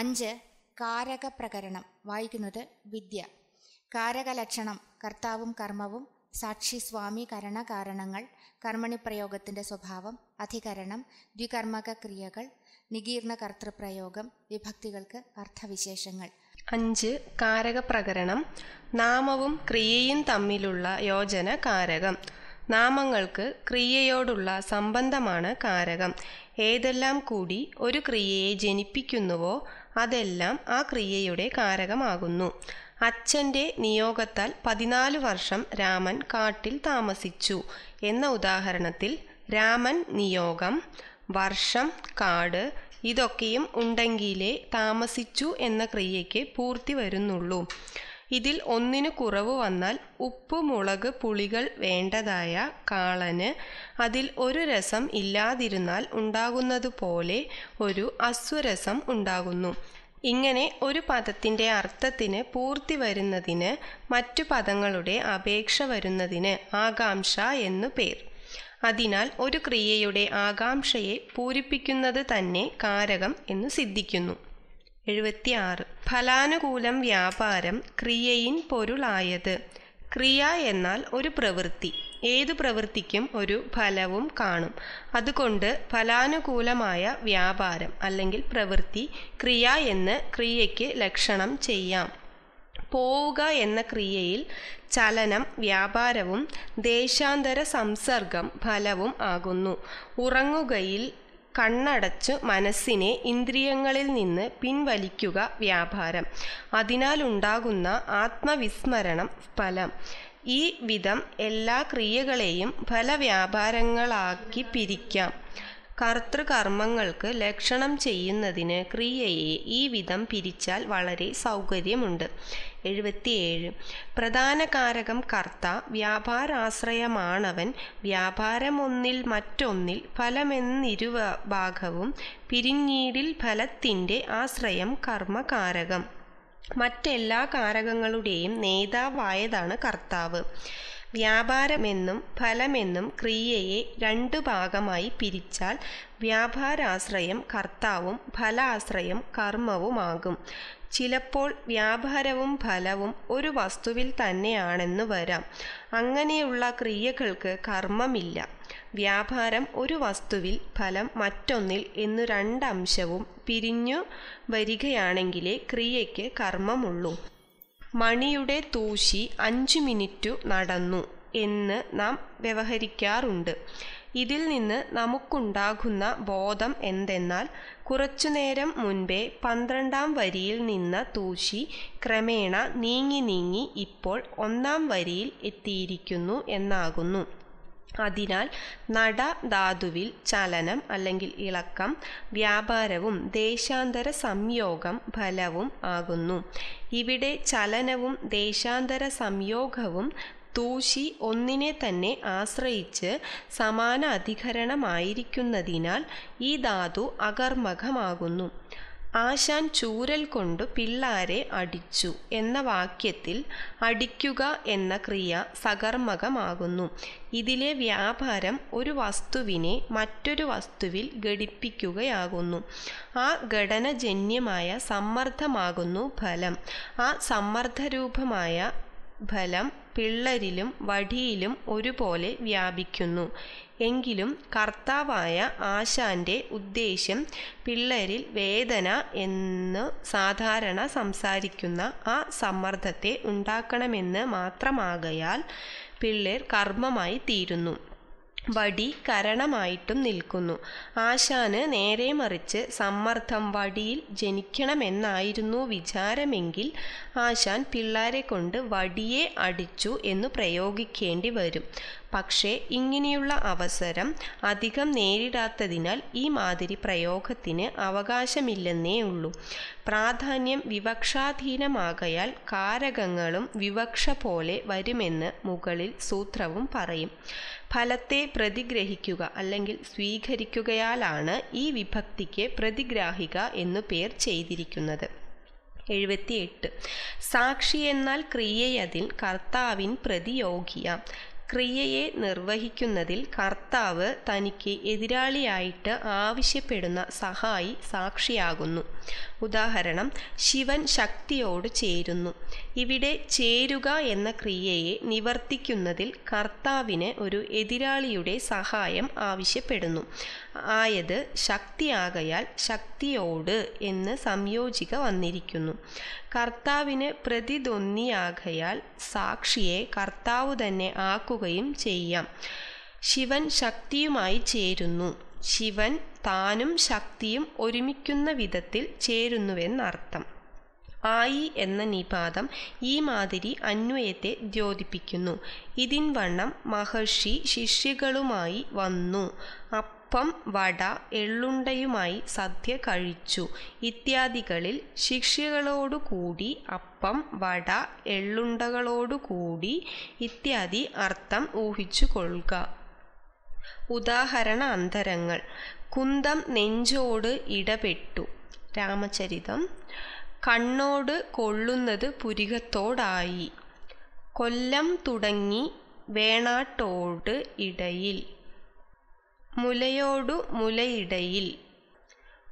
അഞ്ച് കാരക പ്രകരണം വായിക്കുന്നത് വിദ്യ കാരകലക്ഷണം കർത്താവും കർമ്മവും സാക്ഷി സ്വാമി കരണ കാരണങ്ങൾ കർമ്മണി പ്രയോഗത്തിൻ്റെ സ്വഭാവം അധികരണം ദ്വികർമ്മക ക്രിയകൾ നികീർണ കർത്തൃപ്രയോഗം വിഭക്തികൾക്ക് അർത്ഥവിശേഷങ്ങൾ അഞ്ച് കാരക പ്രകരണം നാമവും ക്രിയയും തമ്മിലുള്ള യോജന കാരകം നാമങ്ങൾക്ക് ക്രിയയോടുള്ള സംബന്ധമാണ് കാരകം ഏതെല്ലാം കൂടി ഒരു ക്രിയയെ ജനിപ്പിക്കുന്നുവോ അതെല്ലാം ആ ക്രിയയുടെ കാരകമാകുന്നു അച്ഛൻ്റെ നിയോഗത്താൽ പതിനാല് വർഷം രാമൻ കാട്ടിൽ താമസിച്ചു എന്ന ഉദാഹരണത്തിൽ രാമൻ നിയോഗം വർഷം കാട് ഇതൊക്കെയും ഉണ്ടെങ്കിലേ താമസിച്ചു എന്ന ക്രിയയ്ക്ക് പൂർത്തി വരുന്നുള്ളൂ ഇതിൽ ഒന്നിനു കുറവ് വന്നാൽ ഉപ്പ് മുളക് പുളികൾ വേണ്ടതായ കാളന് അതിൽ ഒരു രസം ഇല്ലാതിരുന്നാൽ ഉണ്ടാകുന്നതുപോലെ ഒരു അസ്വരസം ഉണ്ടാകുന്നു ഇങ്ങനെ ഒരു പദത്തിൻ്റെ അർത്ഥത്തിന് പൂർത്തി വരുന്നതിന് മറ്റു പദങ്ങളുടെ അപേക്ഷ വരുന്നതിന് ആകാംക്ഷ എന്നു പേർ അതിനാൽ ഒരു ക്രിയയുടെ ആകാംക്ഷയെ പൂരിപ്പിക്കുന്നത് തന്നെ കാരകം എന്നു സിദ്ധിക്കുന്നു എഴുപത്തിയാറ് ഫലാനുകൂലം വ്യാപാരം ക്രിയയിൻ പൊരുളായത് ക്രിയ എന്നാൽ ഒരു പ്രവൃത്തി ഏതു പ്രവൃത്തിക്കും ഒരു ഫലവും കാണും അതുകൊണ്ട് ഫലാനുകൂലമായ വ്യാപാരം അല്ലെങ്കിൽ പ്രവൃത്തി ക്രിയ എന്ന് ക്രിയയ്ക്ക് ലക്ഷണം ചെയ്യാം പോവുക എന്ന ക്രിയയിൽ ചലനം വ്യാപാരവും ദേശാന്തര സംസർഗം ഫലവും ആകുന്നു ഉറങ്ങുകയിൽ കണ്ണടച്ചു മനസ്സിനെ ഇന്ദ്രിയങ്ങളിൽ നിന്ന് പിൻവലിക്കുക വ്യാപാരം അതിനാലുണ്ടാകുന്ന ആത്മവിസ്മരണം ഫലം ഈ വിധം എല്ലാ ക്രിയകളെയും ഫലവ്യാപാരങ്ങളാക്കി പിരിക്കാം കർത്തൃകർമ്മങ്ങൾക്ക് ലക്ഷണം ചെയ്യുന്നതിന് ക്രിയയെ ഈ വിധം പിരിച്ചാൽ വളരെ സൗകര്യമുണ്ട് എഴുപത്തിയേഴ് പ്രധാന കാരകം കർത്ത വ്യാപാരാശ്രയമാണവൻ വ്യാപാരമൊന്നിൽ മറ്റൊന്നിൽ ഫലമെന്നിരുവ ഭാഗവും പിരിഞ്ഞീടിൽ ഫലത്തിൻ്റെ ആശ്രയം കർമ്മകാരകം മറ്റെല്ലാ കാരകങ്ങളുടെയും നേതാവായതാണ് കർത്താവ് വ്യാപാരമെന്നും ഫലമെന്നും ക്രിയയെ രണ്ടു ഭാഗമായി പിരിച്ചാൽ വ്യാപാരാശ്രയം കർത്താവും ഫലാശ്രയം കർമ്മവുമാകും ചിലപ്പോൾ വ്യാപാരവും ഫലവും ഒരു വസ്തുവിൽ തന്നെയാണെന്ന് വരാം അങ്ങനെയുള്ള ക്രിയകൾക്ക് കർമ്മമില്ല വ്യാപാരം ഒരു വസ്തുവിൽ ഫലം മറ്റൊന്നിൽ എന്നു രണ്ടംശവും പിരിഞ്ഞു വരികയാണെങ്കിലേ ക്രിയയ്ക്ക് കർമ്മമുള്ളൂ മണിയുടെ തൂശി അഞ്ച് മിനിറ്റു നടന്നു എന്ന് നാം വ്യവഹരിക്കാറുണ്ട് ഇതിൽ നിന്ന് നമുക്കുണ്ടാകുന്ന ബോധം എന്തെന്നാൽ കുറച്ചുനേരം മുൻപേ പന്ത്രണ്ടാം വരിയിൽ നിന്ന തൂശി ക്രമേണ നീങ്ങി നീങ്ങി ഇപ്പോൾ ഒന്നാം വരിയിൽ എത്തിയിരിക്കുന്നു എന്നാകുന്നു അതിനാൽ നട ധാതുവിൽ ചലനം അല്ലെങ്കിൽ ഇളക്കം വ്യാപാരവും ദേശാന്തര സംയോഗം ഫലവും ആകുന്നു ഇവിടെ ചലനവും ദേശാന്തര സംയോഗവും തൂശി ഒന്നിനെ തന്നെ ആശ്രയിച്ച് സമാന അധികരണമായിരിക്കുന്നതിനാൽ ഈ ധാതു അകർമകമാകുന്നു ആശാൻ ചൂരൽ കൊണ്ട് പിള്ളാരെ അടിച്ചു എന്ന വാക്യത്തിൽ അടിക്കുക എന്ന ക്രിയ സകർമ്മകമാകുന്നു ഇതിലെ വ്യാപാരം ഒരു വസ്തുവിനെ മറ്റൊരു വസ്തുവിൽ ഘടിപ്പിക്കുകയാകുന്നു ആ ഘടനജന്യമായ സമ്മർദ്ദമാകുന്നു ഫലം ആ സമ്മർദ്ദരൂപമായ ഫലം പിള്ളരിലും വടിയിലും ഒരുപോലെ വ്യാപിക്കുന്നു എങ്കിലും കർത്താവായ ആശാന്റെ ഉദ്ദേശ്യം പിള്ളരിൽ വേദന എന്ന് സാധാരണ സംസാരിക്കുന്ന ആ സമ്മർദ്ദത്തെ ഉണ്ടാക്കണമെന്ന് മാത്രമാകയാൽ പിള്ളേർ കർമ്മമായി തീരുന്നു വടി കരണമായിട്ടും നിൽക്കുന്നു ആശാന് നേരെ മറിച്ച് സമ്മർദ്ദം വടിയിൽ ജനിക്കണമെന്നായിരുന്നു വിചാരമെങ്കിൽ ആശാൻ പിള്ളാരെ കൊണ്ട് വടിയെ അടിച്ചു എന്ന് പ്രയോഗിക്കേണ്ടി വരും പക്ഷേ ഇങ്ങനെയുള്ള അവസരം അധികം നേരിടാത്തതിനാൽ ഈ മാതിരി പ്രയോഗത്തിന് അവകാശമില്ലെന്നേ ഉള്ളൂ പ്രാധാന്യം വിവക്ഷാധീനമാകയാൽ കാരകങ്ങളും വിവക്ഷ പോലെ വരുമെന്ന് മുകളിൽ സൂത്രവും പറയും ഫലത്തെ പ്രതിഗ്രഹിക്കുക അല്ലെങ്കിൽ സ്വീകരിക്കുകയാലാണ് ഈ വിഭക്തിക്ക് പ്രതിഗ്രാഹിക എന്നു പേർ ചെയ്തിരിക്കുന്നത് എഴുപത്തിയെട്ട് സാക്ഷി എന്നാൽ ക്രിയയതിൽ കർത്താവിൻ പ്രതിയോഗിയ ക്രിയയെ നിർവഹിക്കുന്നതിൽ കർത്താവ് തനിക്ക് എതിരാളിയായിട്ട് ആവശ്യപ്പെടുന്ന സഹായി സാക്ഷിയാകുന്നു ഉദാഹരണം ശിവൻ ശക്തിയോട് ചേരുന്നു ഇവിടെ ചേരുക എന്ന ക്രിയയെ നിവർത്തിക്കുന്നതിൽ കർത്താവിന് ഒരു എതിരാളിയുടെ സഹായം ആവശ്യപ്പെടുന്നു ആയത് ശക്തിയാകയാൽ ശക്തിയോട് എന്ന് സംയോജിക വന്നിരിക്കുന്നു കർത്താവിന് പ്രതിദ്വന്ദിയാകയാൽ സാക്ഷിയെ കർത്താവ് തന്നെ ആക്കുകയും ചെയ്യാം ശിവൻ ശക്തിയുമായി ചേരുന്നു ശിവൻ താനും ശക്തിയും ഒരുമിക്കുന്ന വിധത്തിൽ ചേരുന്നുവെന്നർത്ഥം ആയി എന്ന നിപാതം ഈ മാതിരി അന്വയത്തെ ദ്യോതിപ്പിക്കുന്നു ഇതിൻ വണ്ണം മഹർഷി ശിഷ്യകളുമായി വന്നു അപ്പം വട എള്ളുണ്ടയുമായി സദ്യ കഴിച്ചു ഇത്യാദികളിൽ ശിഷ്യകളോടുകൂടി അപ്പം വട എള്ളുണ്ടകളോടുകൂടി ഇത്യാദി അർത്ഥം ഊഹിച്ചു കൊള്ളുക ഉദാഹരണ അന്തരങ്ങൾ കുന്തം നെഞ്ചോട് ഇടപെട്ടു രാമചരിതം കണ്ണോട് കൊള്ളുന്നത് പുരികത്തോടായി കൊല്ലം തുടങ്ങി വേണാട്ടോട് ഇടയിൽ മുലയോടു മുലയിടയിൽ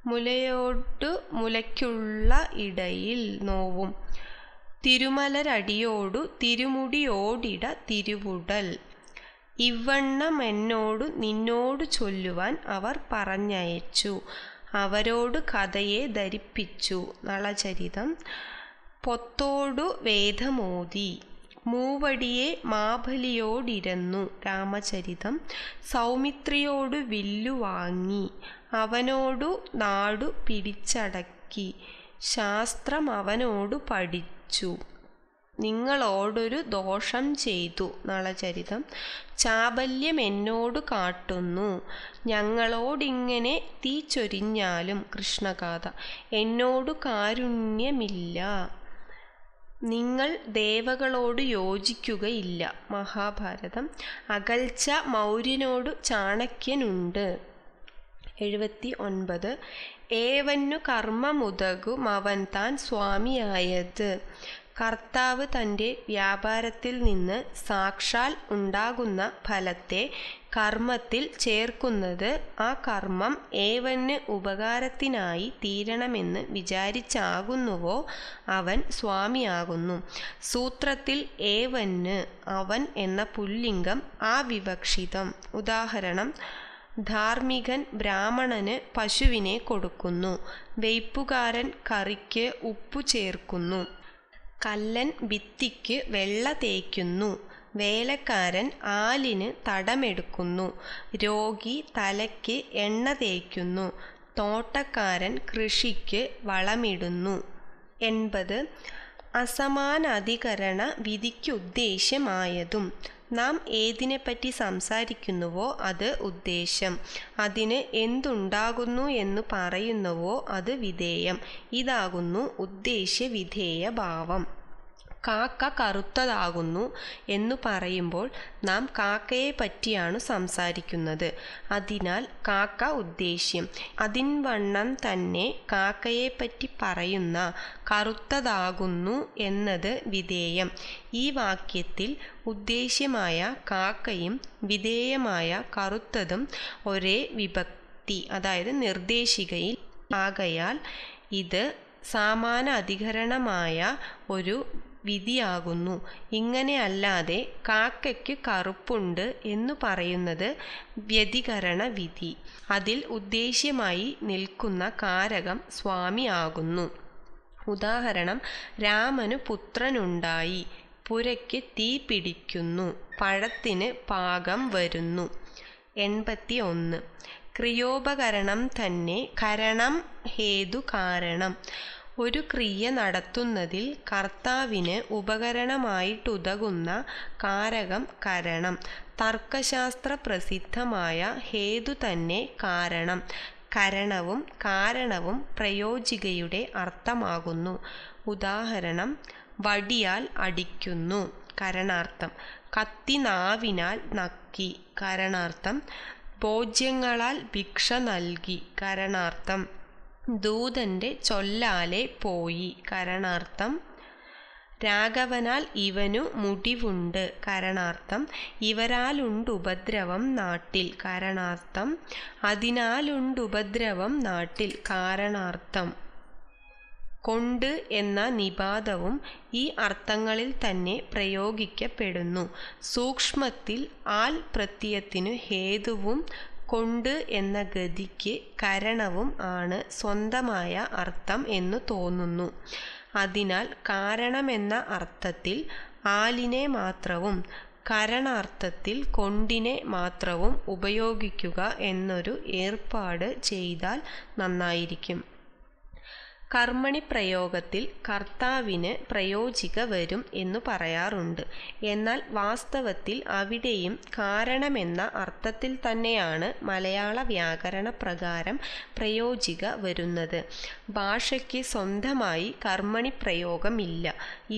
മുലയോടു മുലയ്ക്കുള്ള ഇടയിൽ നോവും തിരുമലരടിയോടു തിരുമുടിയോടിട തിരുവുടൽ എന്നോടു നിന്നോടു ചൊല്ലുവാൻ അവർ പറഞ്ഞയച്ചു അവരോട് കഥയെ ധരിപ്പിച്ചു നളചരിതം പൊത്തോടു വേദമോതി മൂവടിയെ മാബലിയോടിരുന്നു രാമചരിതം സൗമിത്രിയോടു വില്ലു വാങ്ങി അവനോടു നാടു പിടിച്ചടക്കി ശാസ്ത്രം അവനോടു പഠിച്ചു നിങ്ങളോടൊരു ദോഷം ചെയ്തു നളചരിതം ചാബല്യം എന്നോട് കാട്ടുന്നു ഞങ്ങളോടിങ്ങനെ തീച്ചൊരിഞ്ഞാലും കൃഷ്ണഗാഥ എന്നോട് കാരുണ്യമില്ല നിങ്ങൾ ദേവകളോട് യോജിക്കുകയില്ല മഹാഭാരതം അകൽച്ച മൗര്യനോട് ചാണക്യനുണ്ട് എഴുപത്തി ഒൻപത് ഏവന്നു കർമ്മമുതകും അവൻ താൻ സ്വാമിയായത് കർത്താവ് തൻ്റെ വ്യാപാരത്തിൽ നിന്ന് സാക്ഷാൽ ഉണ്ടാകുന്ന ഫലത്തെ കർമ്മത്തിൽ ചേർക്കുന്നത് ആ കർമ്മം ഏവന് ഉപകാരത്തിനായി തീരണമെന്ന് വിചാരിച്ചാകുന്നുവോ അവൻ സ്വാമിയാകുന്നു സൂത്രത്തിൽ ഏവന് അവൻ എന്ന പുല്ലിംഗം ആ വിവക്ഷിതം ഉദാഹരണം ധാർമ്മികൻ ബ്രാഹ്മണന് പശുവിനെ കൊടുക്കുന്നു വെയ്പ്പുകാരൻ കറിക്ക് ഉപ്പു ചേർക്കുന്നു കല്ലൻ ഭിത്തിക്ക് വെള്ള തേക്കുന്നു വേലക്കാരൻ ആലിന് തടമെടുക്കുന്നു രോഗി തലയ്ക്ക് എണ്ണ തേക്കുന്നു തോട്ടക്കാരൻ കൃഷിക്ക് വളമിടുന്നു എൺപത് അസമാനധികരണ വിധിക്കുദ്ദേശ്യമായതും നാം ഏതിനെപ്പറ്റി സംസാരിക്കുന്നുവോ അത് ഉദ്ദേശം അതിന് എന്തുണ്ടാകുന്നു എന്ന് പറയുന്നുവോ അത് വിധേയം ഇതാകുന്നു ഉദ്ദേശ്യ വിധേയ ഭാവം കാക്ക കറുത്തതാകുന്നു എന്നു പറയുമ്പോൾ നാം കാക്കയെ പറ്റിയാണ് സംസാരിക്കുന്നത് അതിനാൽ കാക്ക ഉദ്ദേശ്യം വണ്ണം തന്നെ പറ്റി പറയുന്ന കറുത്തതാകുന്നു എന്നത് വിധേയം ഈ വാക്യത്തിൽ ഉദ്ദേശ്യമായ കാക്കയും വിധേയമായ കറുത്തതും ഒരേ വിഭക്തി അതായത് നിർദ്ദേശികയിൽ ആകയാൽ ഇത് സാമാന അധികരണമായ ഒരു വിധിയാകുന്നു ഇങ്ങനെ അല്ലാതെ കാക്കയ്ക്ക് കറുപ്പുണ്ട് എന്ന് പറയുന്നത് വ്യതികരണ വിധി അതിൽ ഉദ്ദേശ്യമായി നിൽക്കുന്ന കാരകം സ്വാമി ഉദാഹരണം രാമനു പുത്രനുണ്ടായി പുരയ്ക്ക് തീ പിടിക്കുന്നു പഴത്തിന് പാകം വരുന്നു എൺപത്തി ഒന്ന് ക്രിയോപകരണം തന്നെ കരണം ഹേതു കാരണം ഒരു ക്രിയ നടത്തുന്നതിൽ കർത്താവിന് ഉപകരണമായിട്ടുതകുന്ന കാരകം കരണം. തർക്കശാസ്ത്ര പ്രസിദ്ധമായ ഹേതു തന്നെ കാരണം. കരണവും കാരണവും പ്രയോജികയുടെ അർത്ഥമാകുന്നു. ഉദാഹരണം: വടിയാൽ അടിക്കുന്നു കരണാർത്ഥം. കത്തി നാവിനാൽ നക്കി കരണാർത്ഥം. ഭോജ്യങ്ങളാൽ ഭിക്ഷ നൽകി കരണാർത്ഥം. ദൂതന്റെ ചൊല്ലാലെ പോയി കരണാർത്ഥം രാഘവനാൽ ഇവനു മുടിവുണ്ട് കരണാർത്ഥം ഇവരാലുണ്ടുപദ്രവം നാട്ടിൽ കരണാർത്ഥം അതിനാലുണ്ടുപദ്രവം നാട്ടിൽ കാരണാർത്ഥം കൊണ്ട് എന്ന നിപാതവും ഈ അർത്ഥങ്ങളിൽ തന്നെ പ്രയോഗിക്കപ്പെടുന്നു സൂക്ഷ്മത്തിൽ ആൽ പ്രത്യയത്തിനു ഹേതുവും കൊണ്ട് എന്ന ഗതിക്ക് കരണവും ആണ് സ്വന്തമായ അർത്ഥം എന്ന് തോന്നുന്നു അതിനാൽ കാരണമെന്ന അർത്ഥത്തിൽ ആലിനെ മാത്രവും കരണാർത്ഥത്തിൽ കൊണ്ടിനെ മാത്രവും ഉപയോഗിക്കുക എന്നൊരു ഏർപ്പാട് ചെയ്താൽ നന്നായിരിക്കും കർമ്മണി പ്രയോഗത്തിൽ കർത്താവിന് പ്രയോജിക വരും എന്നു പറയാറുണ്ട് എന്നാൽ വാസ്തവത്തിൽ അവിടെയും കാരണമെന്ന അർത്ഥത്തിൽ തന്നെയാണ് മലയാള വ്യാകരണ പ്രകാരം പ്രയോജിക വരുന്നത് ഭാഷയ്ക്ക് സ്വന്തമായി കർമ്മണി പ്രയോഗമില്ല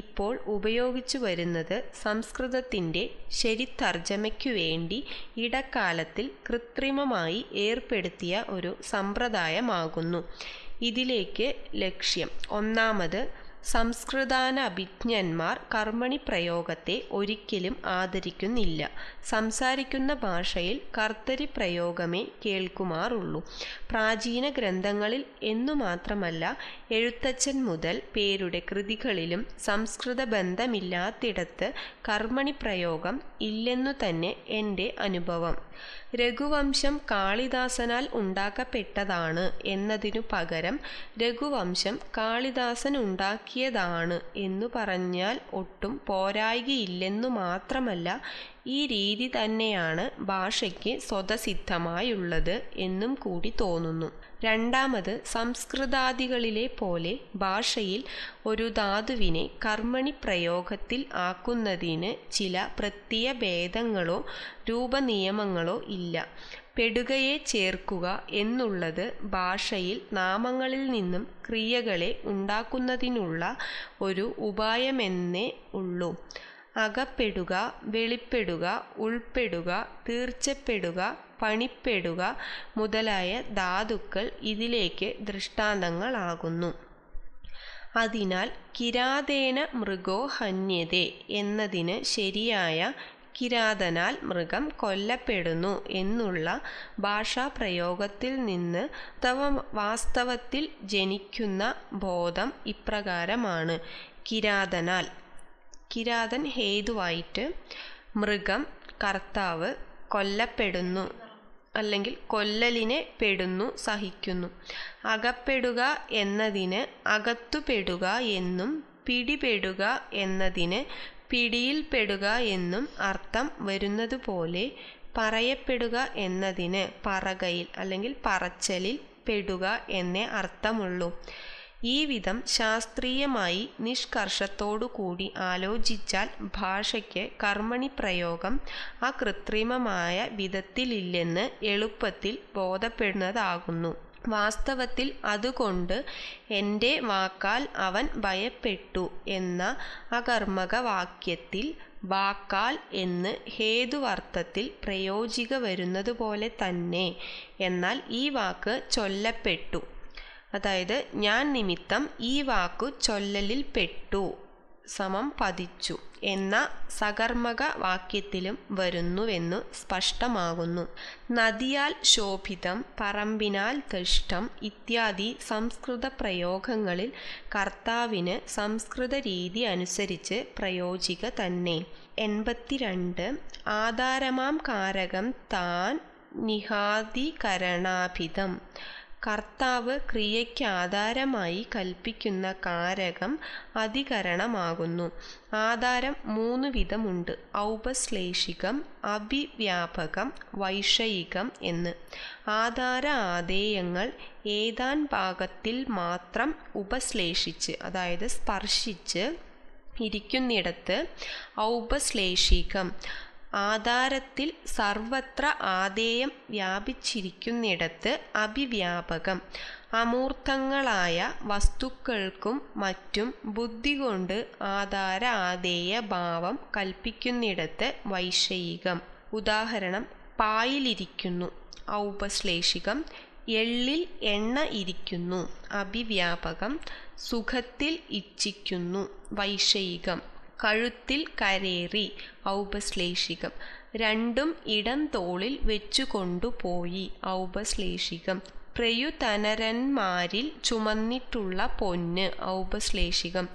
ഇപ്പോൾ ഉപയോഗിച്ചു വരുന്നത് സംസ്കൃതത്തിൻ്റെ ശരിത്തർജമയ്ക്കു വേണ്ടി ഇടക്കാലത്തിൽ കൃത്രിമമായി ഏർപ്പെടുത്തിയ ഒരു സമ്പ്രദായമാകുന്നു ഇതിലേക്ക് ലക്ഷ്യം ഒന്നാമത് അഭിജ്ഞന്മാർ കർമ്മണി പ്രയോഗത്തെ ഒരിക്കലും ആദരിക്കുന്നില്ല സംസാരിക്കുന്ന ഭാഷയിൽ കർത്തരി പ്രയോഗമേ കേൾക്കുമാറുള്ളൂ പ്രാചീന ഗ്രന്ഥങ്ങളിൽ എന്നു മാത്രമല്ല എഴുത്തച്ഛൻ മുതൽ പേരുടെ കൃതികളിലും സംസ്കൃത ബന്ധമില്ലാത്തിടത്ത് കർമ്മണി പ്രയോഗം ഇല്ലെന്നു തന്നെ എൻ്റെ അനുഭവം രഘുവംശം കാളിദാസനാൽ ഉണ്ടാക്കപ്പെട്ടതാണ് എന്നതിനു പകരം രഘുവംശം കാളിദാസൻ ഉണ്ടാക്കി ആക്കിയതാണ് എന്നു പറഞ്ഞാൽ ഒട്ടും പോരായികയില്ലെന്നു മാത്രമല്ല ഈ രീതി തന്നെയാണ് ഭാഷയ്ക്ക് സ്വതസിദ്ധമായുള്ളത് എന്നും കൂടി തോന്നുന്നു രണ്ടാമത് സംസ്കൃതാദികളിലെ പോലെ ഭാഷയിൽ ഒരു ധാതുവിനെ കർമ്മണി പ്രയോഗത്തിൽ ആക്കുന്നതിന് ചില പ്രത്യേക ഭേദങ്ങളോ രൂപനിയമങ്ങളോ ഇല്ല പെടുകയെ ചേർക്കുക എന്നുള്ളത് ഭാഷയിൽ നാമങ്ങളിൽ നിന്നും ക്രിയകളെ ഉണ്ടാക്കുന്നതിനുള്ള ഒരു ഉപായമെന്നേ ഉള്ളൂ അകപ്പെടുക വെളിപ്പെടുക ഉൾപ്പെടുക തീർച്ചപ്പെടുക പണിപ്പെടുക മുതലായ ധാതുക്കൾ ഇതിലേക്ക് ദൃഷ്ടാന്തങ്ങളാകുന്നു അതിനാൽ കിരാതേന മൃഗോ എന്നതിന് ശരിയായ കിരാതനാൽ മൃഗം കൊല്ലപ്പെടുന്നു എന്നുള്ള ഭാഷാപ്രയോഗത്തിൽ നിന്ന് അഥവാ വാസ്തവത്തിൽ ജനിക്കുന്ന ബോധം ഇപ്രകാരമാണ് കിരാതനാൽ കിരാതൻ ഹേതുവായിട്ട് മൃഗം കർത്താവ് കൊല്ലപ്പെടുന്നു അല്ലെങ്കിൽ കൊല്ലലിനെ പെടുന്നു സഹിക്കുന്നു അകപ്പെടുക എന്നതിന് അകത്തുപെടുക എന്നും പിടിപെടുക എന്നതിന് പിടിയിൽപ്പെടുക എന്നും അർത്ഥം വരുന്നതുപോലെ പറയപ്പെടുക എന്നതിന് പറകയിൽ അല്ലെങ്കിൽ പറച്ചലിൽ പെടുക എന്നേ അർത്ഥമുള്ളൂ ഈ വിധം ശാസ്ത്രീയമായി നിഷ്കർഷത്തോടുകൂടി ആലോചിച്ചാൽ ഭാഷയ്ക്ക് കർമ്മണി പ്രയോഗം അകൃത്രിമമായ വിധത്തിലില്ലെന്ന് എളുപ്പത്തിൽ ബോധപ്പെടുന്നതാകുന്നു വാസ്തവത്തിൽ അതുകൊണ്ട് എൻ്റെ വാക്കാൽ അവൻ ഭയപ്പെട്ടു എന്ന അകർമക വാക്യത്തിൽ വാക്കാൽ എന്ന് ഹേതുവർത്ഥത്തിൽ പ്രയോജിക വരുന്നത് പോലെ തന്നെ എന്നാൽ ഈ വാക്ക് ചൊല്ലപ്പെട്ടു അതായത് ഞാൻ നിമിത്തം ഈ വാക്കു ചൊല്ലലിൽ പെട്ടു സമം പതിച്ചു എന്ന സകർമ്മക വാക്യത്തിലും വരുന്നുവെന്നു സ്പഷ്ടമാകുന്നു നദിയാൽ ശോഭിതം പറമ്പിനാൽ കൃഷ്ടം ഇത്യാദി സംസ്കൃത പ്രയോഗങ്ങളിൽ കർത്താവിന് സംസ്കൃത രീതി അനുസരിച്ച് പ്രയോജിക തന്നെ എൺപത്തിരണ്ട് ആധാരമാം കാരകം താൻ നിഹാദികരണാഭിതം കർത്താവ് ക്രിയയ്ക്ക് ആധാരമായി കൽപ്പിക്കുന്ന കാരകം അധികരണമാകുന്നു ആധാരം മൂന്ന് വിധമുണ്ട് ഔപശ്ലേഷികം അഭിവ്യാപകം വൈഷയികം എന്ന് ആധാര ആധേയങ്ങൾ ഏതാൻ ഭാഗത്തിൽ മാത്രം ഉപശ്ലേഷിച്ച് അതായത് സ്പർശിച്ച് ഇരിക്കുന്നിടത്ത് ഔപശ്ലേഷികം ആധാരത്തിൽ സർവത്ര ആദേയം വ്യാപിച്ചിരിക്കുന്നിടത്ത് അഭിവ്യാപകം അമൂർത്തങ്ങളായ വസ്തുക്കൾക്കും മറ്റും ബുദ്ധി കൊണ്ട് ആധാര ആദേയ ഭാവം കൽപ്പിക്കുന്നിടത്ത് വൈഷയികം ഉദാഹരണം പായിലിരിക്കുന്നു ഔപശ്ലേഷികം എള്ളിൽ എണ്ണ ഇരിക്കുന്നു അഭിവ്യാപകം സുഖത്തിൽ ഇച്ഛിക്കുന്നു വൈഷയികം കഴുത്തിൽ കരേറി ഔപശ്ലേഷികം രണ്ടും ഇടം തോളിൽ വെച്ചുകൊണ്ടുപോയി ഔപശ്ലേഷികം പ്രയുതനരന്മാരിൽ ചുമന്നിട്ടുള്ള പൊന്ന് ഔപശ്ലേഷികം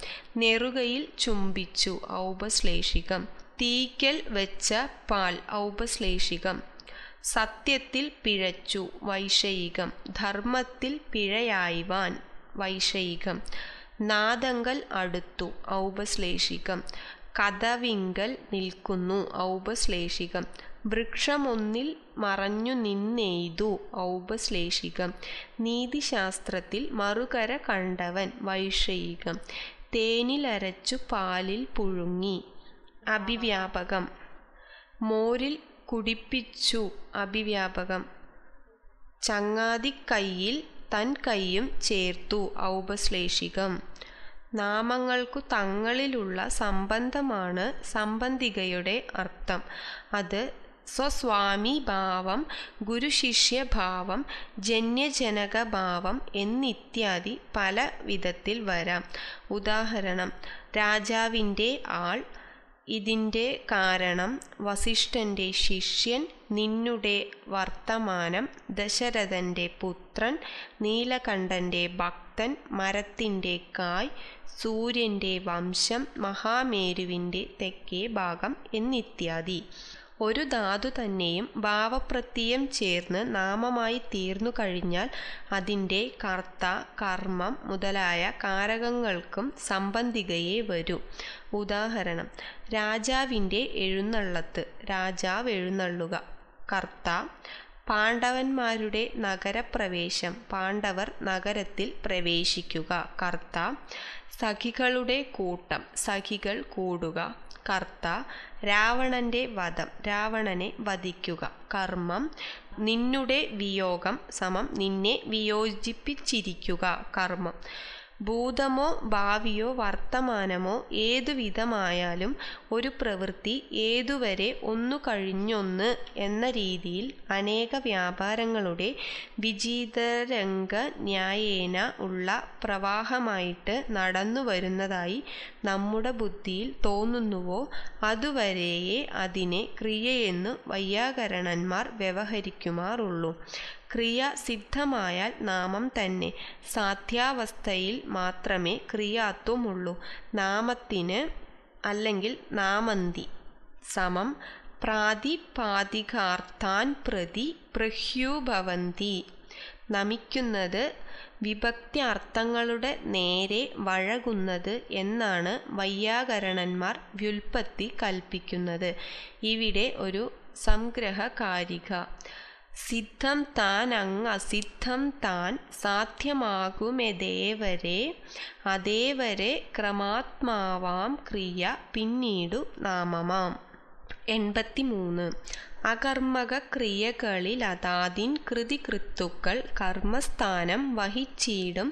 നെറുകയിൽ ചുംബിച്ചു ഔപശ്ലേഷികം തീക്കൽ വെച്ച പാൽ ഔപശ്ലേഷികം സത്യത്തിൽ പിഴച്ചു വൈഷയികം ധർമ്മത്തിൽ പിഴയായിവാൻ വൈഷയികം നാദങ്ങൾ അടുത്തു ഔപശ്ലേഷികം കഥവിങ്കൽ നിൽക്കുന്നു ഔപശ്ലേഷികം വൃക്ഷമൊന്നിൽ മറഞ്ഞു നിന്നെയ്തു ഔപശ്ലേഷികം നീതിശാസ്ത്രത്തിൽ മറുകര കണ്ടവൻ വൈഷയികം തേനിലരച്ചു പാലിൽ പുഴുങ്ങി അഭിവ്യാപകം മോരിൽ കുടിപ്പിച്ചു അഭിവ്യാപകം ചങ്ങാതിക്കൈയിൽ തൻ കൈയും ചേർത്തു ഔപശ്ലേഷികം നാമങ്ങൾക്കു തങ്ങളിലുള്ള സംബന്ധമാണ് സംബന്ധികയുടെ അർത്ഥം അത് സ്വസ്വാമി ഭാവം ഗുരുശിഷ്യഭാവം ജന്യജനകഭാവം എന്നിത്യാദി പല വിധത്തിൽ വരാം ഉദാഹരണം രാജാവിൻ്റെ ആൾ ഇതിൻ്റെ കാരണം വസിഷ്ഠൻ്റെ ശിഷ്യൻ നിന്നുടെ വർത്തമാനം ദശരഥൻ്റെ പുത്രൻ നീലകണ്ഠൻ്റെ ഭക്തൻ മരത്തിൻ്റെ കായ് സൂര്യൻ്റെ വംശം മഹാമേരുവിൻ്റെ തെക്കേ ഭാഗം എന്നിത്യാദി ഒരു ധാതു തന്നെയും ഭാവപ്രത്യയം ചേർന്ന് നാമമായി തീർന്നു കഴിഞ്ഞാൽ അതിൻ്റെ കർത്ത കർമ്മം മുതലായ കാരകങ്ങൾക്കും സംബന്ധികയെ വരൂ ഉദാഹരണം രാജാവിൻ്റെ എഴുന്നള്ളത്ത് രാജാവ് എഴുന്നള്ളുക കർത്ത പാണ്ഡവന്മാരുടെ നഗരപ്രവേശം പാണ്ഡവർ നഗരത്തിൽ പ്രവേശിക്കുക കർത്ത സഖികളുടെ കൂട്ടം സഖികൾ കൂടുക കർത്ത രാവണന്റെ വധം രാവണനെ വധിക്കുക കർമ്മം നിന്നുടെ വിയോഗം സമം നിന്നെ വിയോജിപ്പിച്ചിരിക്കുക കർമ്മം ഭൂതമോ ഭാവിയോ വർത്തമാനമോ ഏതുവിധമായാലും ഒരു പ്രവൃത്തി ഏതുവരെ ഒന്നു കഴിഞ്ഞൊന്ന് എന്ന രീതിയിൽ അനേക വ്യാപാരങ്ങളുടെ വിജിതരംഗ ന്യായേന ഉള്ള പ്രവാഹമായിട്ട് നടന്നു വരുന്നതായി നമ്മുടെ ബുദ്ധിയിൽ തോന്നുന്നുവോ അതുവരെയേ അതിനെ ക്രിയയെന്നു വയ്യാകരണന്മാർ വ്യവഹരിക്കുമാറുള്ളൂ ക്രിയ സിദ്ധമായാൽ നാമം തന്നെ സാധ്യാവസ്ഥയിൽ മാത്രമേ ക്രിയാത്വമുള്ളൂ നാമത്തിന് അല്ലെങ്കിൽ നാമന്തി സമം പ്രാതിപാതികാർത്ഥാൻ പ്രതി പ്രഹ്യൂഭവന്തി നമിക്കുന്നത് വിഭക്ത്യർത്ഥങ്ങളുടെ നേരെ വഴകുന്നത് എന്നാണ് വയ്യാകരണന്മാർ വ്യുൽപ്പത്തി കൽപ്പിക്കുന്നത് ഇവിടെ ഒരു സംഗ്രഹകാരിക സിദ്ധം താൻ അങ് അസിദ്ധം താൻ സാധ്യമാകുമെതേവരെ അതേവരെ ക്രമാത്മാവാം ക്രിയ പിന്നീടു നാമമാം എൺപത്തിമൂന്ന് അകർമ്മക ക്രിയകളിൽ അതാതിൻ കൃതികൃത്തുക്കൾ കർമ്മസ്ഥാനം വഹിച്ചിടും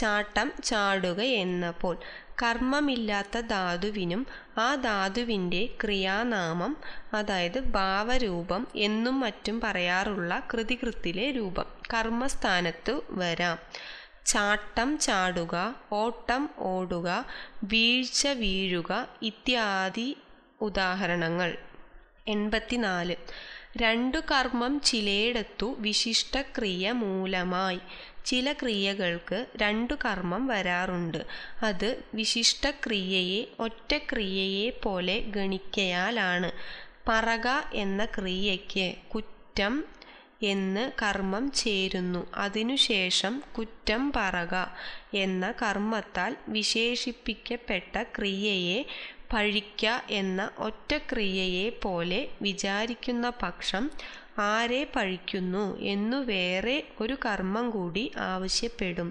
ചാട്ടം ചാടുക എന്നപോൽ കർമ്മമില്ലാത്ത ധാതുവിനും ആ ധാതുവിൻ്റെ ക്രിയാനാമം അതായത് ഭാവരൂപം എന്നും മറ്റും പറയാറുള്ള കൃതികൃത്തിലെ രൂപം കർമ്മസ്ഥാനത്തു വരാം ചാട്ടം ചാടുക ഓട്ടം ഓടുക വീഴ്ച വീഴുക ഇത്യാദി ഉദാഹരണങ്ങൾ എൺപത്തിനാല് രണ്ടു കർമ്മം ചിലയിടത്തു വിശിഷ്ടക്രിയ മൂലമായി ചില ക്രിയകൾക്ക് രണ്ടു കർമ്മം വരാറുണ്ട് അത് വിശിഷ്ട ക്രിയയെ ഒറ്റ ക്രിയയെ പോലെ ഗണിക്കയാലാണ് പറക എന്ന ക്രിയയ്ക്ക് കുറ്റം എന്ന് കർമ്മം ചേരുന്നു അതിനുശേഷം കുറ്റം പറക എന്ന കർമ്മത്താൽ വിശേഷിപ്പിക്കപ്പെട്ട ക്രിയയെ പഴിക്ക എന്ന ഒറ്റ പോലെ വിചാരിക്കുന്ന പക്ഷം ആരെ പഴിക്കുന്നു എന്നു വേറെ ഒരു കർമ്മം കൂടി ആവശ്യപ്പെടും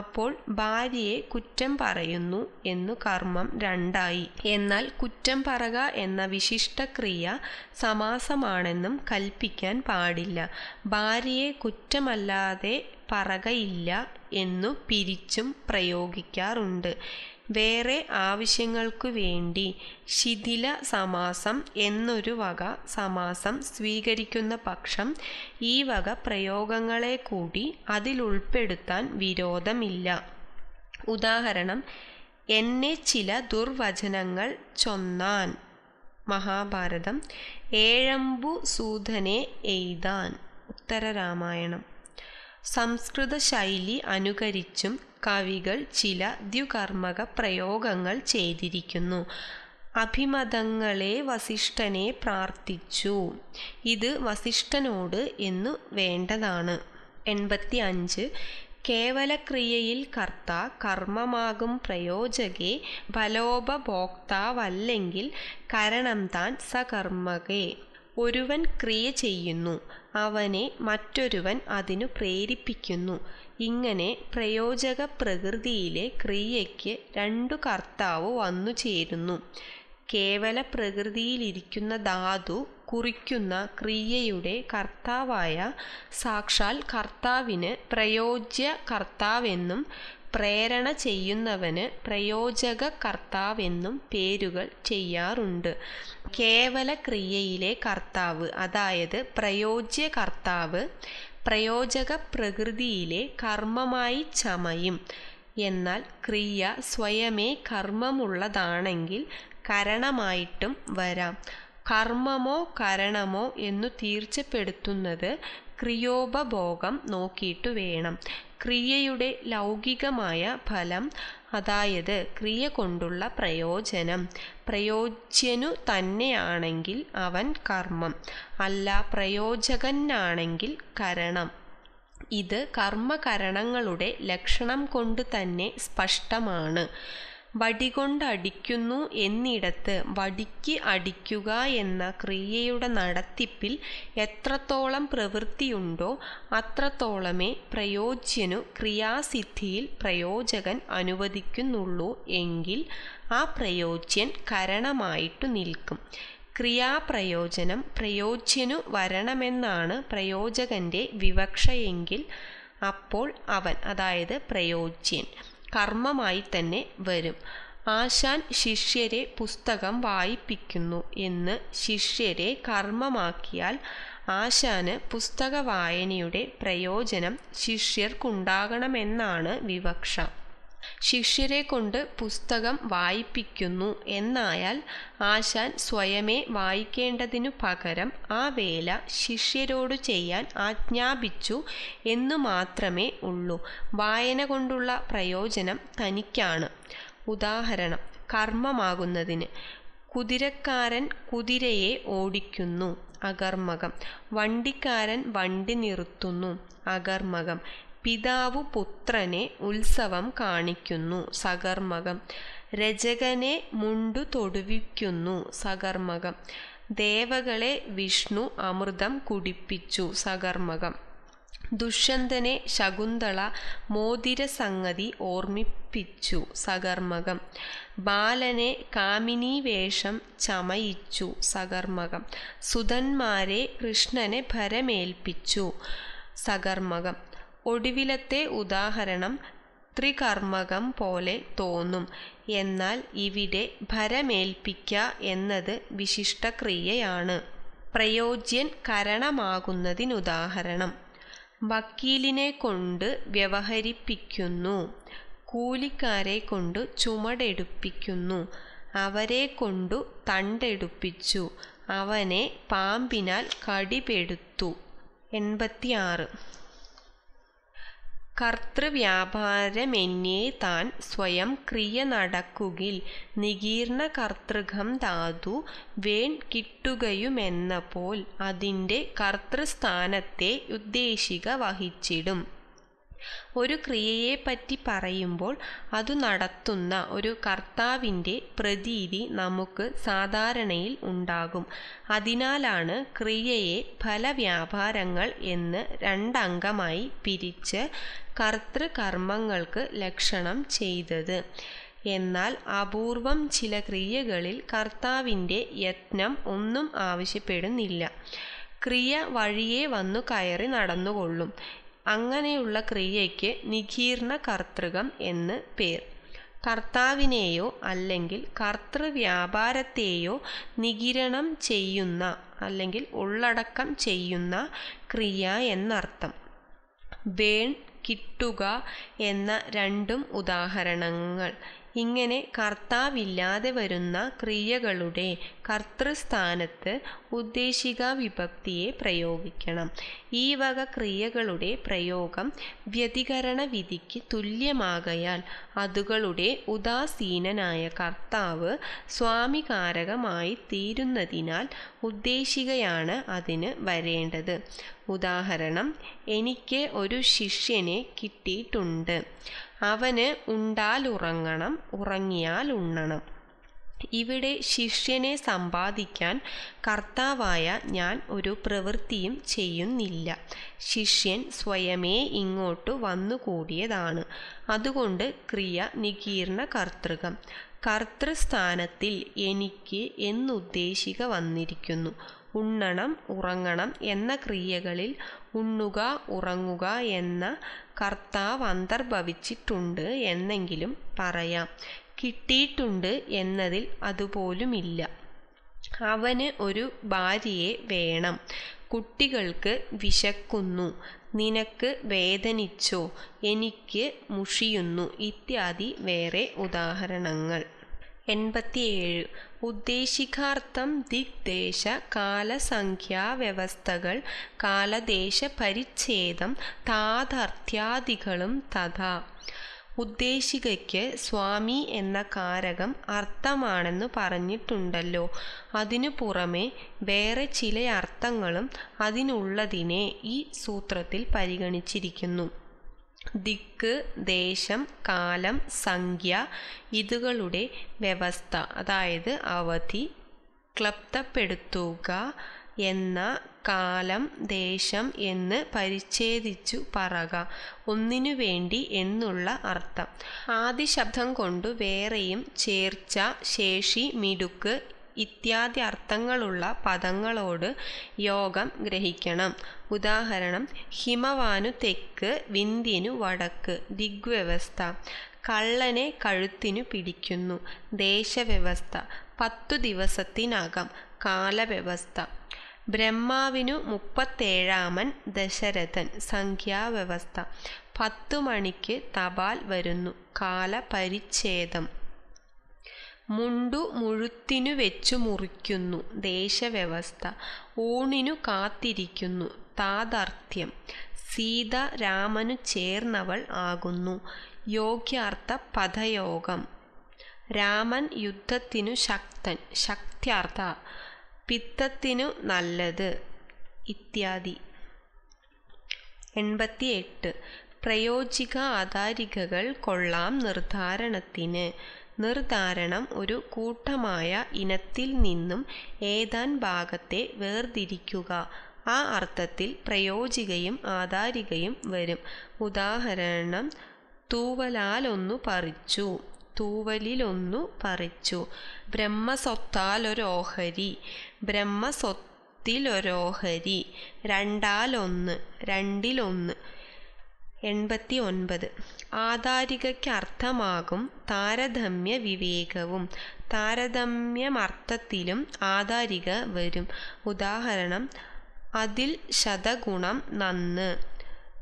അപ്പോൾ ഭാര്യയെ കുറ്റം പറയുന്നു എന്നു കർമ്മം രണ്ടായി എന്നാൽ കുറ്റം പറക എന്ന വിശിഷ്ട ക്രിയ സമാസമാണെന്നും കൽപ്പിക്കാൻ പാടില്ല ഭാര്യയെ കുറ്റമല്ലാതെ പറകയില്ല എന്നു പിരിച്ചും പ്രയോഗിക്കാറുണ്ട് വേറെ ആവശ്യങ്ങൾക്കു വേണ്ടി ശിഥില സമാസം എന്നൊരു വക സമാസം സ്വീകരിക്കുന്ന പക്ഷം ഈ വക പ്രയോഗങ്ങളെ കൂടി അതിലുൾപ്പെടുത്താൻ വിരോധമില്ല ഉദാഹരണം എന്നെ ചില ദുർവചനങ്ങൾ ചൊന്നാൻ മഹാഭാരതം ഏഴമ്പു സൂതനെ എയ്താൻ ഉത്തരരാമായണം സംസ്കൃത ശൈലി അനുകരിച്ചും കവികൾ ചില ദ്യുകർമ്മക പ്രയോഗങ്ങൾ ചെയ്തിരിക്കുന്നു അഭിമതങ്ങളെ വസിഷ്ഠനെ പ്രാർത്ഥിച്ചു ഇത് വസിഷ്ഠനോട് എന്നു വേണ്ടതാണ് എൺപത്തി അഞ്ച് കേവലക്രിയയിൽ കർത്ത കർമ്മമാകും പ്രയോജകെ ഫലോപഭോക്താവല്ലെങ്കിൽ കരണം താൻ സകർമ്മകെ ഒരുവൻ ക്രിയ ചെയ്യുന്നു അവനെ മറ്റൊരുവൻ അതിനു പ്രേരിപ്പിക്കുന്നു ഇങ്ങനെ പ്രയോജക പ്രകൃതിയിലെ ക്രിയയ്ക്ക് രണ്ടു കർത്താവ് വന്നു ചേരുന്നു കേവല പ്രകൃതിയിലിരിക്കുന്ന ധാതു കുറിക്കുന്ന ക്രിയയുടെ കർത്താവായ സാക്ഷാൽ കർത്താവിന് പ്രയോജ്യ കർത്താവെന്നും പ്രേരണ ചെയ്യുന്നവന് കർത്താവെന്നും പേരുകൾ ചെയ്യാറുണ്ട് കേവല ക്രിയയിലെ കർത്താവ് അതായത് പ്രയോജ്യകർത്താവ് പ്രയോജക പ്രകൃതിയിലെ കർമ്മമായി ചമയും എന്നാൽ ക്രിയ സ്വയമേ കർമ്മമുള്ളതാണെങ്കിൽ കരണമായിട്ടും വരാം കർമ്മമോ കരണമോ എന്നു തീർച്ചപ്പെടുത്തുന്നത് ക്രിയോപഭോഗം നോക്കിയിട്ടു വേണം ക്രിയയുടെ ലൗകികമായ ഫലം അതായത് ക്രിയ കൊണ്ടുള്ള പ്രയോജനം പ്രയോജ്യനു തന്നെയാണെങ്കിൽ അവൻ കർമ്മം അല്ല പ്രയോജകനാണെങ്കിൽ കരണം ഇത് കർമ്മകരണങ്ങളുടെ ലക്ഷണം കൊണ്ട് തന്നെ സ്പഷ്ടമാണ് വടികൊണ്ട് അടിക്കുന്നു എന്നിടത്ത് വടിക്ക് അടിക്കുക എന്ന ക്രിയയുടെ നടത്തിപ്പിൽ എത്രത്തോളം പ്രവൃത്തിയുണ്ടോ അത്രത്തോളമേ പ്രയോജ്യനു ക്രിയാസിദ്ധിയിൽ പ്രയോജകൻ അനുവദിക്കുന്നുള്ളൂ എങ്കിൽ ആ പ്രയോജ്യൻ കരണമായിട്ടു നിൽക്കും ക്രിയാപ്രയോജനം പ്രയോജ്യനു വരണമെന്നാണ് പ്രയോജകൻ്റെ വിവക്ഷയെങ്കിൽ അപ്പോൾ അവൻ അതായത് പ്രയോജ്യൻ കർമ്മമായി തന്നെ വരും ആശാൻ ശിഷ്യരെ പുസ്തകം വായിപ്പിക്കുന്നു എന്ന് ശിഷ്യരെ കർമ്മമാക്കിയാൽ ആശാന് പുസ്തക വായനയുടെ പ്രയോജനം ശിഷ്യർക്കുണ്ടാകണമെന്നാണ് വിവക്ഷ ശിഷ്യരെ കൊണ്ട് പുസ്തകം വായിപ്പിക്കുന്നു എന്നായാൽ ആശാൻ സ്വയമേ വായിക്കേണ്ടതിനു പകരം ആ വേല ശിഷ്യരോട് ചെയ്യാൻ ആജ്ഞാപിച്ചു എന്നു മാത്രമേ ഉള്ളൂ വായന കൊണ്ടുള്ള പ്രയോജനം തനിക്കാണ് ഉദാഹരണം കർമ്മമാകുന്നതിന് കുതിരക്കാരൻ കുതിരയെ ഓടിക്കുന്നു അകർമ്മകം വണ്ടിക്കാരൻ വണ്ടി നിർത്തുന്നു അകർമ്മകം പിതാവ് പുത്രനെ ഉത്സവം കാണിക്കുന്നു സകർമ്മകം രചകനെ മുണ്ടു തൊടുവിക്കുന്നു സകർമ്മകം ദേവകളെ വിഷ്ണു അമൃതം കുടിപ്പിച്ചു സകർമ്മകം ദുഷ്യന്തനെ ശകുന്തള സംഗതി ഓർമ്മിപ്പിച്ചു സകർമ്മകം ബാലനെ വേഷം ചമയിച്ചു സകർമ്മകം സുധന്മാരെ കൃഷ്ണനെ ഭരമേൽപ്പിച്ചു സകർമ്മകം ഒടുവിലത്തെ ഉദാഹരണം ത്രികർമ്മകം പോലെ തോന്നും എന്നാൽ ഇവിടെ ഭരമേൽപ്പിക്ക എന്നത് വിശിഷ്ടക്രിയയാണ് പ്രയോജ്യൻ കരണമാകുന്നതിനുദാഹരണം വക്കീലിനെ കൊണ്ട് വ്യവഹരിപ്പിക്കുന്നു കൂലിക്കാരെ കൊണ്ട് ചുമടെടുപ്പിക്കുന്നു അവരെ കൊണ്ടു തണ്ടെടുപ്പിച്ചു അവനെ പാമ്പിനാൽ കടിപെടുത്തു എൺപത്തിയാറ് കർത്തൃവ്യാപാരമെന്യേ താൻ സ്വയം ക്രിയ നടക്കുകിൽ നികീർണ കർത്തൃകം ധാതു വേൺ കിട്ടുകയുമെന്നപോൽ അതിൻ്റെ കർത്തൃസ്ഥാനത്തെ ഉദ്ദേശിക വഹിച്ചിടും ഒരു ക്രിയയെപ്പറ്റി പറയുമ്പോൾ അതു നടത്തുന്ന ഒരു കർത്താവിൻ്റെ പ്രതീതി നമുക്ക് സാധാരണയിൽ ഉണ്ടാകും അതിനാലാണ് ക്രിയയെ ഫലവ്യാപാരങ്ങൾ എന്ന് രണ്ടംഗമായി പിരിച്ച് കർത്തൃകർമ്മങ്ങൾക്ക് ലക്ഷണം ചെയ്തത് എന്നാൽ അപൂർവം ചില ക്രിയകളിൽ കർത്താവിൻ്റെ യത്നം ഒന്നും ആവശ്യപ്പെടുന്നില്ല ക്രിയ വഴിയേ വന്നു കയറി നടന്നുകൊള്ളും അങ്ങനെയുള്ള ക്രിയയ്ക്ക് നിഖീർണ കർത്തൃകം എന്ന് പേർ കർത്താവിനെയോ അല്ലെങ്കിൽ കർത്തൃവ്യാപാരത്തെയോ നികിരണം ചെയ്യുന്ന അല്ലെങ്കിൽ ഉള്ളടക്കം ചെയ്യുന്ന ക്രിയ എന്നർത്ഥം വേൺ കിട്ടുക എന്ന രണ്ടും ഉദാഹരണങ്ങൾ ഇങ്ങനെ കർത്താവില്ലാതെ വരുന്ന ക്രിയകളുടെ കർത്തൃസ്ഥാനത്ത് ഉദ്ദേശിക വിഭക്തിയെ പ്രയോഗിക്കണം ഈ വക ക്രിയകളുടെ പ്രയോഗം വ്യതികരണ വിധിക്ക് തുല്യമാകയാൽ അതുകളുടെ ഉദാസീനനായ കർത്താവ് സ്വാമികാരകമായി തീരുന്നതിനാൽ ഉദ്ദേശികയാണ് അതിന് വരേണ്ടത് ഉദാഹരണം എനിക്ക് ഒരു ശിഷ്യനെ കിട്ടിയിട്ടുണ്ട് അവന് ഉണ്ടാലുറങ്ങണം ഉറങ്ങിയാൽ ഉണ്ണണം ഇവിടെ ശിഷ്യനെ സമ്പാദിക്കാൻ കർത്താവായ ഞാൻ ഒരു പ്രവൃത്തിയും ചെയ്യുന്നില്ല ശിഷ്യൻ സ്വയമേ ഇങ്ങോട്ട് വന്നുകൂടിയതാണ് അതുകൊണ്ട് ക്രിയ നികീർണ കർത്തൃകം കർത്തൃസ്ഥാനത്തിൽ എനിക്ക് എന്നുദ്ദേശിക വന്നിരിക്കുന്നു ഉണ്ണണം ഉറങ്ങണം എന്ന ക്രിയകളിൽ ഉണ്ണുക ഉറങ്ങുക എന്ന കർത്താവ് അന്തർഭവിച്ചിട്ടുണ്ട് എന്നെങ്കിലും പറയാം കിട്ടിയിട്ടുണ്ട് എന്നതിൽ അതുപോലുമില്ല അവന് ഒരു ഭാര്യയെ വേണം കുട്ടികൾക്ക് വിശക്കുന്നു നിനക്ക് വേദനിച്ചോ എനിക്ക് മുഷിയുന്നു ഇത്യാദി വേറെ ഉദാഹരണങ്ങൾ എൺപത്തിയേഴ് ഉദ്ദേശിക്കാർത്ഥം ദിക് ദേശ കാലസംഖ്യാ വ്യവസ്ഥകൾ കാലദേശ പരിച്ഛേദം താതർത്ഥ്യാദികളും തഥാ ഉദ്ദേശികയ്ക്ക് സ്വാമി എന്ന കാരകം അർത്ഥമാണെന്ന് പറഞ്ഞിട്ടുണ്ടല്ലോ അതിനു പുറമെ വേറെ ചില അർത്ഥങ്ങളും അതിനുള്ളതിനെ ഈ സൂത്രത്തിൽ പരിഗണിച്ചിരിക്കുന്നു ദിക്ക് ദേശം കാലം സംഖ്യ ഇതുകളുടെ വ്യവസ്ഥ അതായത് അവധി ക്ലപ്തപ്പെടുത്തുക എന്ന കാലം ദേശം എന്ന് പരിച്ഛേദിച്ചു പറക ഒന്നിനു വേണ്ടി എന്നുള്ള അർത്ഥം ആദി ശബ്ദം കൊണ്ടു വേറെയും ചേർച്ച ശേഷി മിടുക്ക് ഇത്യാദി അർത്ഥങ്ങളുള്ള പദങ്ങളോട് യോഗം ഗ്രഹിക്കണം ഉദാഹരണം ഹിമവാനു തെക്ക് വിന്ധ്യനു വടക്ക് ദിഗ്വ്യവസ്ഥ കള്ളനെ കഴുത്തിനു പിടിക്കുന്നു ദേശവ്യവസ്ഥ പത്തു ദിവസത്തിനകം കാലവ്യവസ്ഥ ബ്രഹ്മാവിനു മുപ്പത്തേഴാമൻ ദശരഥൻ സംഖ്യാവ്യവസ്ഥ പത്തു മണിക്ക് തപാൽ വരുന്നു കാലപരിച്ഛേദം മുണ്ടു മുഴുത്തിനു വെച്ചു മുറിക്കുന്നു ദേശവ്യവസ്ഥ ഊണിനു കാത്തിരിക്കുന്നു താതാർത്ഥ്യം സീത രാമനു ചേർന്നവൾ ആകുന്നു യോഗ്യാർത്ഥ പദയോഗം രാമൻ യുദ്ധത്തിനു ശക്തൻ ശക്ത്യാർത്ഥ പിത്തത്തിനു നല്ലത് ഇത്യാദി എൺപത്തിയെട്ട് പ്രയോജിക ആധാരികകൾ കൊള്ളാം നിർധാരണത്തിന് നിർധാരണം ഒരു കൂട്ടമായ ഇനത്തിൽ നിന്നും ഏതാൻ ഭാഗത്തെ വേർതിരിക്കുക ആ അർത്ഥത്തിൽ പ്രയോജികയും ആധാരികയും വരും ഉദാഹരണം തൂവലാലൊന്നു പറിച്ചു തൂവലിലൊന്നു പറിച്ചു ബ്രഹ്മസ്വത്താലൊരോഹരി ബ്രഹ്മസ്വത്തിലൊരോഹരി രണ്ടാലൊന്ന് രണ്ടിലൊന്ന് എൺപത്തി ഒൻപത് ആധാരികയ്ക്ക് അർത്ഥമാകും താരതമ്യ വിവേകവും താരതമ്യമർത്ഥത്തിലും ആധാരിക വരും ഉദാഹരണം അതിൽ ശതഗുണം നന്ന്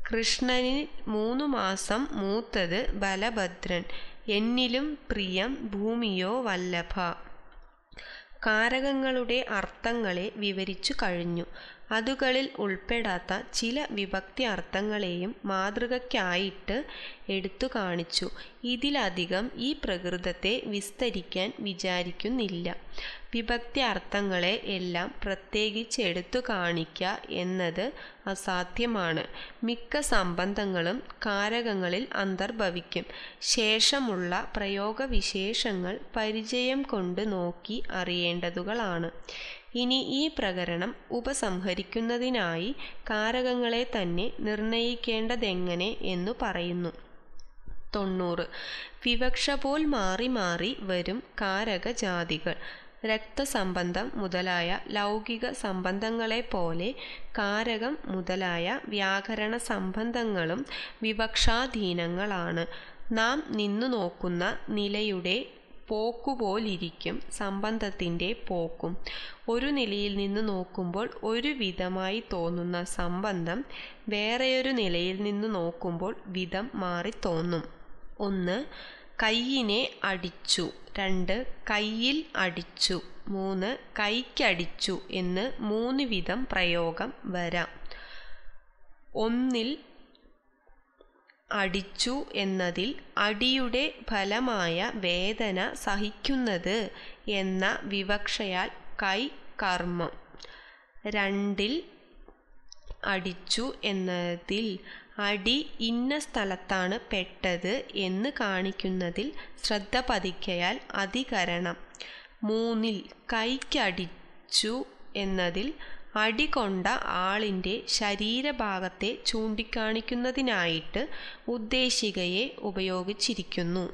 കൃഷ്ണനിൽ മൂന്നു മാസം മൂത്തത് ബലഭദ്രൻ എന്നിലും പ്രിയം ഭൂമിയോ വല്ലഭ കാരകങ്ങളുടെ അർത്ഥങ്ങളെ വിവരിച്ചു കഴിഞ്ഞു അതുകളിൽ ഉൾപ്പെടാത്ത ചില വിഭക്തി അർത്ഥങ്ങളെയും മാതൃകയ്ക്കായിട്ട് കാണിച്ചു ഇതിലധികം ഈ പ്രകൃതത്തെ വിസ്തരിക്കാൻ വിചാരിക്കുന്നില്ല. അർത്ഥങ്ങളെ എല്ലാം പ്രത്യേകിച്ച് എടുത്തു കാണിക്കുക എന്നത് അസാധ്യമാണ്. മിക്ക സംബന്ധങ്ങളും കാരകങ്ങളിൽ അന്തർഭവിക്കും. ശേഷമുള്ള പ്രയോഗവിശേഷങ്ങൾ പരിചയം കൊണ്ട് നോക്കി അറിയേണ്ടതുകളാണ്. ഇനി ഈ പ്രകരണം ഉപസംഹരിക്കുന്നതിനായി കാരകങ്ങളെ തന്നെ നിർണയിക്കേണ്ടതെങ്ങനെ എന്നു പറയുന്നു തൊണ്ണൂറ് വിവക്ഷ പോൽ മാറി മാറി വരും കാരകജാതികൾ രക്തസംബന്ധം മുതലായ ലൗകിക സംബന്ധങ്ങളെ പോലെ കാരകം മുതലായ വ്യാകരണ സംബന്ധങ്ങളും വിവക്ഷാധീനങ്ങളാണ് നാം നിന്നു നോക്കുന്ന നിലയുടെ പോക്കുപോലിരിക്കും സംബന്ധത്തിൻ്റെ പോക്കും ഒരു നിലയിൽ നിന്ന് നോക്കുമ്പോൾ ഒരു വിധമായി തോന്നുന്ന സംബന്ധം വേറെയൊരു നിലയിൽ നിന്ന് നോക്കുമ്പോൾ വിധം മാറി തോന്നും ഒന്ന് കയ്യിനെ അടിച്ചു രണ്ട് കയ്യിൽ അടിച്ചു മൂന്ന് കൈക്കടിച്ചു എന്ന് മൂന്ന് വിധം പ്രയോഗം വരാം ഒന്നിൽ അടിച്ചു എന്നതിൽ അടിയുടെ ഫലമായ വേദന സഹിക്കുന്നത് എന്ന വിവക്ഷയാൽ കൈ കർമ്മം രണ്ടിൽ അടിച്ചു എന്നതിൽ അടി ഇന്ന സ്ഥലത്താണ് പെട്ടത് എന്ന് കാണിക്കുന്നതിൽ ശ്രദ്ധ പതിക്കയാൽ അധികരണം മൂന്നിൽ കൈക്കടിച്ചു എന്നതിൽ അടികൊണ്ട ആളിന്റെ ശരീരഭാഗത്തെ ചൂണ്ടിക്കാണിക്കുന്നതിനായിട്ട് ഉദ്ദേശികയെ ഉപയോഗിച്ചിരിക്കുന്നു